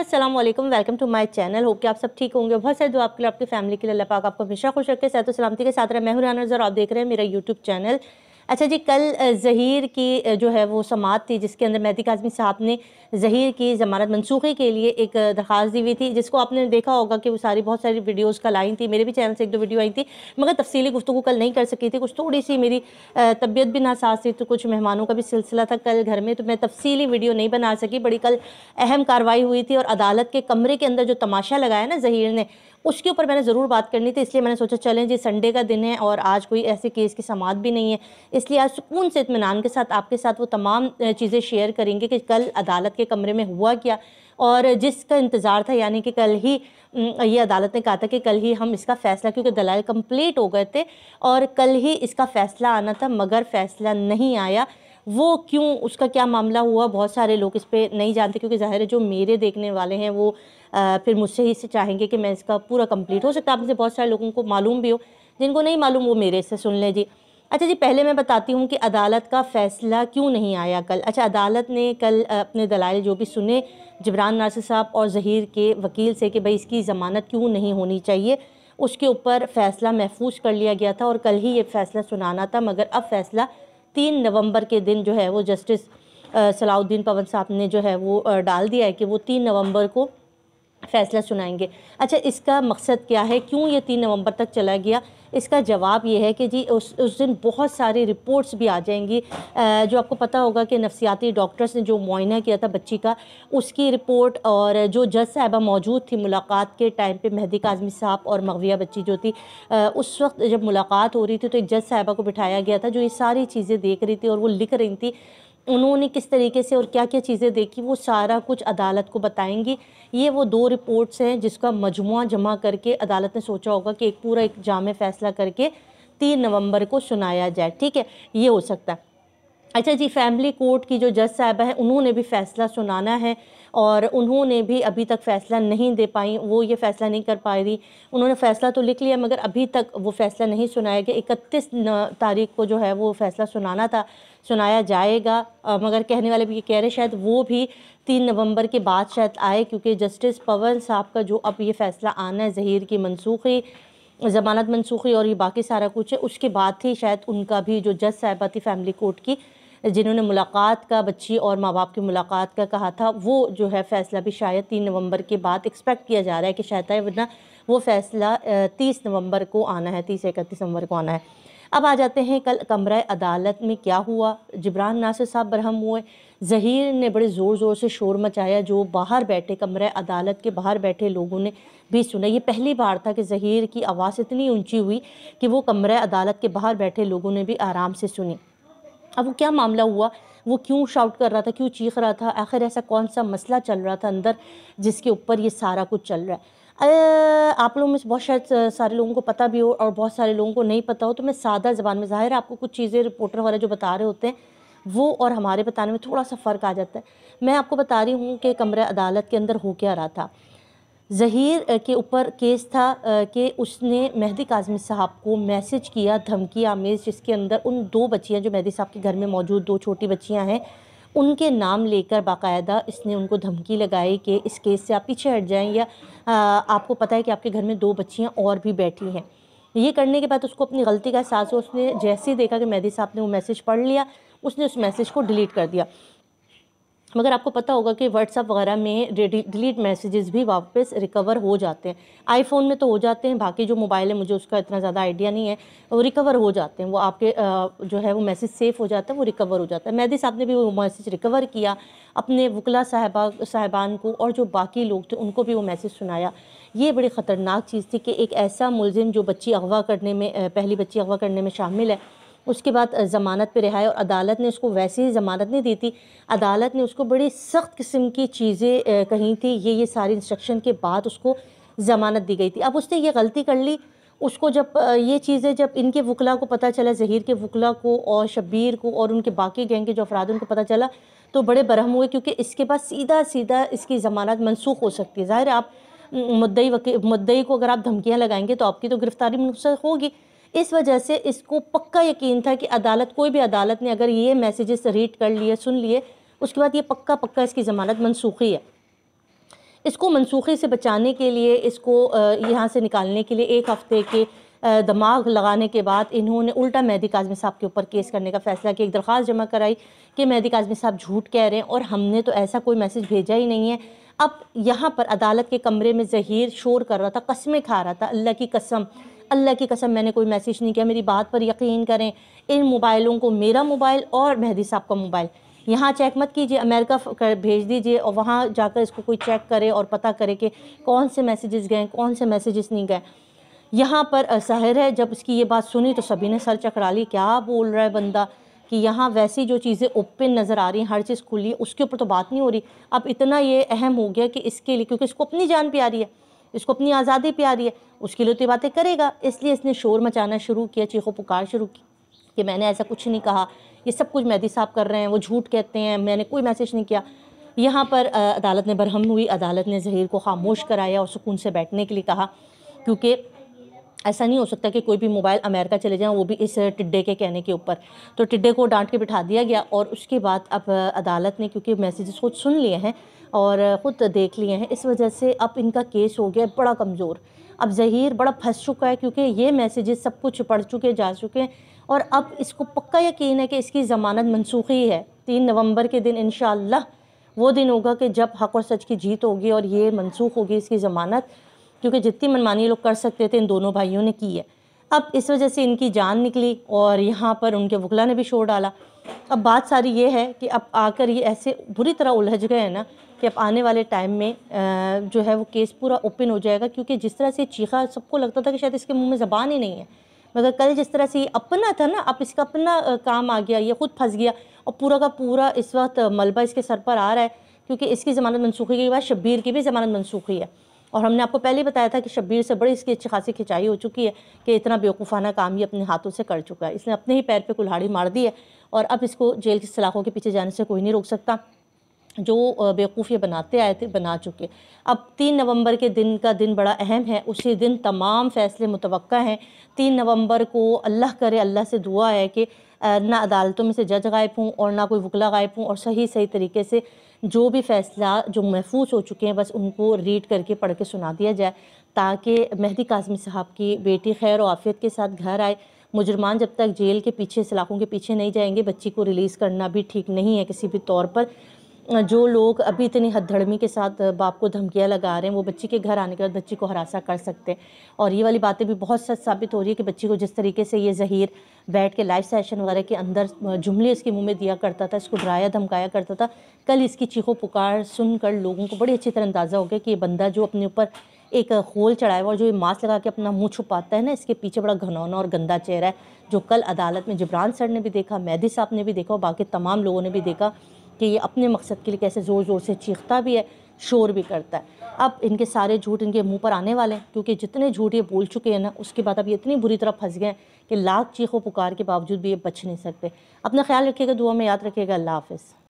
Aslam welcome to my channel हो कि आप सब ठीक होंगे बहुत सारे दो आपके लिए आपकी फैमिली के लिए अल्लाह पाक आपको हमेशा खुश रखे सेहत सलामती के साथ रहे मैं हूं राना और आप देख रहे हैं मेरा यूट्यूब चैनल अच्छा जी कल जहीर की जो है वो समात थी जिसके अंदर महदी काजमी साहब ने जहीर की जमानत मनसूखी के लिए एक दरख्वास्त दी हुई थी जिसको आपने देखा होगा कि वो सारी बहुत सारी वीडियोज़ कल आई थी मेरे भी चैनल से एक दो वीडियो आई थी मगर तफसली गुफ्तु कल नहीं कर सकी थी कुछ थोड़ी सी मेरी तबीयत भी नासाज थी तो कुछ मेहमानों का भी सिलसिला था कल घर में तो मैं तफसली वीडियो नहीं बना सकी बड़ी कल अहम कार्रवाई हुई थी और अदालत के कमरे के अंदर जो तमाशा लगाया ना जहीर ने उसके ऊपर मैंने ज़रूर बात करनी थी इसलिए मैंने सोचा चलें जी संडे का दिन है और आज कोई ऐसे केस की समात भी नहीं है इसलिए आज सुकून से इतमान के साथ आपके साथ वो तमाम चीज़ें शेयर करेंगे कि कल अदालत के कमरे में हुआ क्या और जिसका इंतज़ार था यानी कि कल ही ये अदालत ने कहा था कि कल ही हम इसका फ़ैसला क्योंकि दलाल कंप्लीट हो गए थे और कल ही इसका फ़ैसला आना था मगर फ़ैसला नहीं आया वो क्यों उसका क्या मामला हुआ बहुत सारे लोग इस पर नहीं जानते क्योंकि ज़ाहिर है जो मेरे देखने वाले हैं वो फिर मुझसे ही से चाहेंगे कि मैं इसका पूरा कंप्लीट हो सकता है आपसे बहुत सारे लोगों को मालूम भी हो जिनको नहीं मालूम वो मेरे से सुन लें जी अच्छा जी पहले मैं बताती हूँ कि अदालत का फ़ैसला क्यों नहीं आया कल अच्छा अदालत ने कल अपने दलाल जो भी सुने जबरान नासिर साहब और जहीर के वकील से कि भाई इसकी ज़मानत क्यों नहीं होनी चाहिए उसके ऊपर फ़ैसला महफूज कर लिया गया था और कल ही ये फ़ैसला सुनाना था मगर अब फ़ैसला तीन नवंबर के दिन जो है वो जस्टिस सलाउद्दीन पवन साहब ने जो है वो डाल दिया है कि वो तीन नवंबर को फ़ैसला सुनाएंगे अच्छा इसका मकसद क्या है क्यों ये तीन नवंबर तक चला गया इसका जवाब ये है कि जी उस उस दिन बहुत सारी रिपोर्ट्स भी आ जाएंगी जो आपको पता होगा कि नफसियाती डॉक्टर्स ने जो मुआयना किया था बच्ची का उसकी रिपोर्ट और जो जज साहबा मौजूद थी मुलाकात के टाइम पे मेहदी काजमी साहब और मगविया बच्ची जो थी उस वक्त जब मुलाकात हो रही थी तो एक जज साहबा को बिठाया गया था जो ये सारी चीज़ें देख रही थी और वो लिख रही थी उन्होंने किस तरीके से और क्या क्या चीज़ें देखी वो सारा कुछ अदालत को बताएंगी ये वो दो रिपोर्ट्स हैं जिसका मजमु जमा करके अदालत ने सोचा होगा कि एक पूरा एक जाम फैसला करके तीन नवंबर को सुनाया जाए ठीक है ये हो सकता है अच्छा जी फैमिली कोर्ट की जो जज साहबा है उन्होंने भी फैसला सुनाना है और उन्होंने भी अभी तक फ़ैसला नहीं दे पाई वो ये फ़ैसला नहीं कर पाई रही उन्होंने फ़ैसला तो लिख लिया मगर अभी तक वो फ़ैसला नहीं सुनाया गया इकतीस तारीख को जो है वो फ़ैसला सुनाना था सुनाया जाएगा आ, मगर कहने वाले भी ये कह रहे शायद वो भी तीन नवंबर के बाद शायद आए क्योंकि जस्टिस पवन साहब का जो अब ये फ़ैसला आना है जहीर की मनसूखी ज़मानत मनसूखी और ये बाकी सारा कुछ है उसके बाद ही शायद उनका भी जो जज साहबा थी फैमिली कोर्ट की जिन्होंने मुलाकात का बच्ची और माँ बाप की मुलाकात का कहा था वो जो है फ़ैसला भी शायद तीन नवंबर के बाद एक्सपेक्ट किया जा रहा है कि शायद है वरना वो फ़ैसला तीस नवंबर को आना है तीस इकतीस नवंबर को आना है अब आ जाते हैं कल कमरा अदालत में क्या हुआ जिब्रान नासिर साहब बरहम हुए जहीर ने बड़े ज़ोर ज़ोर से शोर मचाया जो बाहर बैठे कमरा अदालत के बाहर बैठे लोगों ने भी सुना ये पहली बार था कि जहीर की आवाज़ इतनी ऊंची हुई कि वो कमरा अदालत के बाहर बैठे लोगों ने भी आराम से सुनी अब वो क्या मामला हुआ वो क्यों शाउट कर रहा था क्यों चीख रहा था आखिर ऐसा कौन सा मसला चल रहा था अंदर जिसके ऊपर ये सारा कुछ चल रहा है आप लोगों में से बहुत शायद सारे लोगों को पता भी हो और बहुत सारे लोगों को नहीं पता हो तो मैं सादा ज़बान में ज़ाहिर आपको कुछ चीज़ें रिपोर्टर वगैरह जो बता रहे होते हैं वो और हमारे बताने में थोड़ा सा फ़र्क आ जाता है मैं आपको बता रही हूँ कि कमरे अदालत के अंदर हो क्या रहा था जहीर के ऊपर केस था कि उसने मेहदी काजमी साहब को मैसेज किया धमकी आमेज जिसके अंदर उन दो बच्चियां जो मेहदी साहब के घर में मौजूद दो छोटी बच्चियां हैं उनके नाम लेकर बाकायदा इसने उनको धमकी लगाई कि इस केस से आप पीछे हट जाएं या आपको पता है कि आपके घर में दो बच्चियाँ और भी बैठी हैं ये करने के बाद उसको अपनी गलती का एहसास हो उसने जैसे ही देखा कि मेहदी साहब ने वो मैसेज पढ़ लिया उसने उस मैसेज को डिलीट कर दिया मगर आपको पता होगा कि व्हाट्सअप वगैरह में डिलीट मैसेजेस भी वापस रिकवर हो जाते हैं आईफोन में तो हो जाते हैं बाकी जो मोबाइल है मुझे उसका इतना ज़्यादा आइडिया नहीं है वो रिकवर हो जाते हैं वो आपके जो है वो मैसेज सेफ़ हो जाता है वो रिकवर हो जाता है मैदी साहब ने भी वो मैसेज रिकवर किया अपने वकला साहबा साहबान को और जो बाकी लोग थे उनको भी वो मैसेज सुनाया ये बड़ी ख़तरनाक चीज़ थी कि एक ऐसा मुलजिम जो बच्ची अगवा करने में पहली बच्ची अगवा करने में शामिल है उसके बाद ज़मानत पर रिहाई और अदालत ने उसको वैसे ही ज़मानत नहीं दी थी अदालत ने उसको बड़ी सख्त किस्म की चीज़ें कही थी ये ये सारी इंस्ट्रक्शन के बाद उसको ज़मानत दी गई थी अब उसने ये गलती कर ली उसको जब ये चीज़ें जब इनके वकला को पता चला जहीर के वकला को और शब्बीर को और उनके बाकी गैंग के जो अफराद उनको पता चला तो बड़े बरहम हुए क्योंकि इसके बाद सीधा सीधा इसकी ज़मानत मनसूख हो सकती है ज़ाहिर आप मुद्दई वकी मुद्दई को अगर आप धमकियाँ लगाएंगे तो आपकी तो गिरफ़्तारी मुनसर होगी इस वजह से इसको पक्का यकीन था कि अदालत कोई भी अदालत ने अगर ये मैसेजेस रीड कर लिए सुन लिए उसके बाद ये पक्का पक्का इसकी ज़मानत मनसूखी है इसको मनसूखी से बचाने के लिए इसको यहाँ से निकालने के लिए एक हफ़्ते के दमाग लगाने के बाद इन्होंने उल्टा मेहदी काजमी साहब के ऊपर केस करने का फैसला किया एक दरख्वास जमा कराई कि मेहदी काजमी साहब झूठ कह रहे हैं और हमने तो ऐसा कोई मैसेज भेजा ही नहीं है अब यहाँ पर अदालत के कमरे में जहीर शोर कर रहा था कस्में खा रहा था अल्लाह की कसम अल्लाह की कसम मैंने कोई मैसेज नहीं किया मेरी बात पर यकीन करें इन मोबाइलों को मेरा मोबाइल और मेहदी साहब का मोबाइल यहाँ चेक मत कीजिए अमेरिका कर भेज दीजिए और वहाँ जाकर इसको कोई चेक करे और पता करे कि कौन से मैसेजेस गए कौन से मैसेजेस नहीं गए यहाँ पर सहर है जब इसकी ये बात सुनी तो सभी ने सर चकरा ली क्या बोल रहा है बंदा कि यहाँ वैसी जो चीज़ें ओपन नज़र आ रही हैं हर चीज़ खुली है उसके ऊपर तो बात नहीं हो रही अब इतना ये अहम हो गया कि इसके लिए क्योंकि इसको अपनी जान प्यारी है इसको अपनी आज़ादी प्यारी है उसके लिए तो ये बातें करेगा इसलिए इसने शोर मचाना शुरू किया चीखों पुकार शुरू की कि मैंने ऐसा कुछ नहीं कहा ये सब कुछ मैदी साहब कर रहे हैं वो झूठ कहते हैं मैंने कोई मैसेज नहीं किया यहाँ पर अदालत ने बरहम हुई अदालत ने जहीर को खामोश कराया और सुकून से बैठने के लिए कहा क्योंकि ऐसा नहीं हो सकता कि कोई भी मोबाइल अमेरिका चले जाए वो भी इस टिड्डे के कहने के ऊपर तो टिड्डे को डांट के बिठा दिया गया और उसके बाद अब अदालत ने क्योंकि मैसेजेस खुद सुन लिए हैं और ख़ुद देख लिए हैं इस वजह से अब इनका केस हो गया बड़ा कमज़ोर अब जहीर बड़ा फंस चुका है क्योंकि ये मैसेजेस सब कुछ पढ़ चुके जा चुके हैं और अब इसको पक्का यकीन है कि इसकी ज़मानत मनसूखी है तीन नवंबर के दिन इन वो दिन होगा कि जब हक और सच की जीत होगी और ये मनसूख होगी इसकी ज़मानत क्योंकि जितनी मनमानी लोग कर सकते थे इन दोनों भाइयों ने की है अब इस वजह से इनकी जान निकली और यहाँ पर उनके वकला ने भी शोर डाला अब बात सारी ये है कि अब आकर ये ऐसे बुरी तरह उलझ गए हैं ना कि अब आने वाले टाइम में जो है वो केस पूरा ओपन हो जाएगा क्योंकि जिस तरह से चीखा सबको लगता था कि शायद इसके मुंह में ज़बान ही नहीं है मगर कल जिस तरह से ये अपना था ना अब इसका अपना काम आ गया ये ख़ुद फंस गया और पूरा का पूरा इस वक्त मलबा इसके सर पर आ रहा है क्योंकि इसकी ज़मानत मनसूखी के बाद शब्बीर की भी ज़मानत मनसूखी है और हमने आपको पहले बताया था कि शब्बीर से बड़ी इसकी अच्छी खासी खिंचाई हो चुकी है कि इतना बेवकूफ़ाना काम ये अपने हाथों से कर चुका है इसने अपने ही पैर पे कुल्हाड़ी मार दी है और अब इसको जेल की सलाखों के पीछे जाने से कोई नहीं रोक सकता जो बेवकूफ़ ये बनाते आए थे बना चुके अब तीन नवंबर के दिन का दिन बड़ा अहम है उसी दिन तमाम फ़ैसले मुतव हैं तीन नवंबर को अल्लाह करे अल्लाह से दुआ है कि ना अदालतों में से जज गायब हूँ और ना कोई वकला गायब हूँ और सही सही तरीके से जो भी फ़ैसला जो महफूज हो चुके हैं बस उनको रीड करके पढ़ के सुना दिया जाए ताकि मेहदी काजमी साहब की बेटी खैर आफियत के साथ घर आए मुजरमान जब तक जेल के पीछे सलाखों के पीछे नहीं जाएंगे बच्ची को रिलीज़ करना भी ठीक नहीं है किसी भी तौर पर जो लोग अभी इतनी हदधड़मी के साथ बाप को धमकियाँ लगा रहे हैं वो बच्ची के घर आने के बाद बच्ची को हरासा कर सकते हैं और ये वाली बातें भी बहुत सच साबित हो रही है कि बच्ची को जिस तरीके से ये जहीर बैठ के लाइव सेशन वगैरह के अंदर जुमले इसके मुँह में दिया करता था इसको डराया धमकाया करता था कल इसकी चीखों पुकार सुनकर लोगों को बड़ी अच्छी तरह अंदाज़ा हो गया कि ये बंदा जो अपने ऊपर एक होल चढ़ाया हुआ और जो ये मास्क लगा के अपना मुंह छुपाता है ना इसके पीछे बड़ा घनौना और गंदा चेहरा है जो कल अदालत में जबरान सर ने भी देखा मैदी साहब ने भी देखा और बाकी तमाम लोगों ने भी देखा कि ये अपने मकसद के लिए कैसे ज़ोर ज़ोर से चीखता भी है शोर भी करता है अब इनके सारे झूठ इनके मुंह पर आने वाले हैं क्योंकि जितने झूठ ये बोल चुके हैं ना उसके बाद अब ये इतनी बुरी तरह फंस गए हैं कि लाख चीखों पुकार के बावजूद भी ये बच नहीं सकते अपना ख्याल रखिएगा दुआ में याद रखिएगा अल्लाह हाफिज़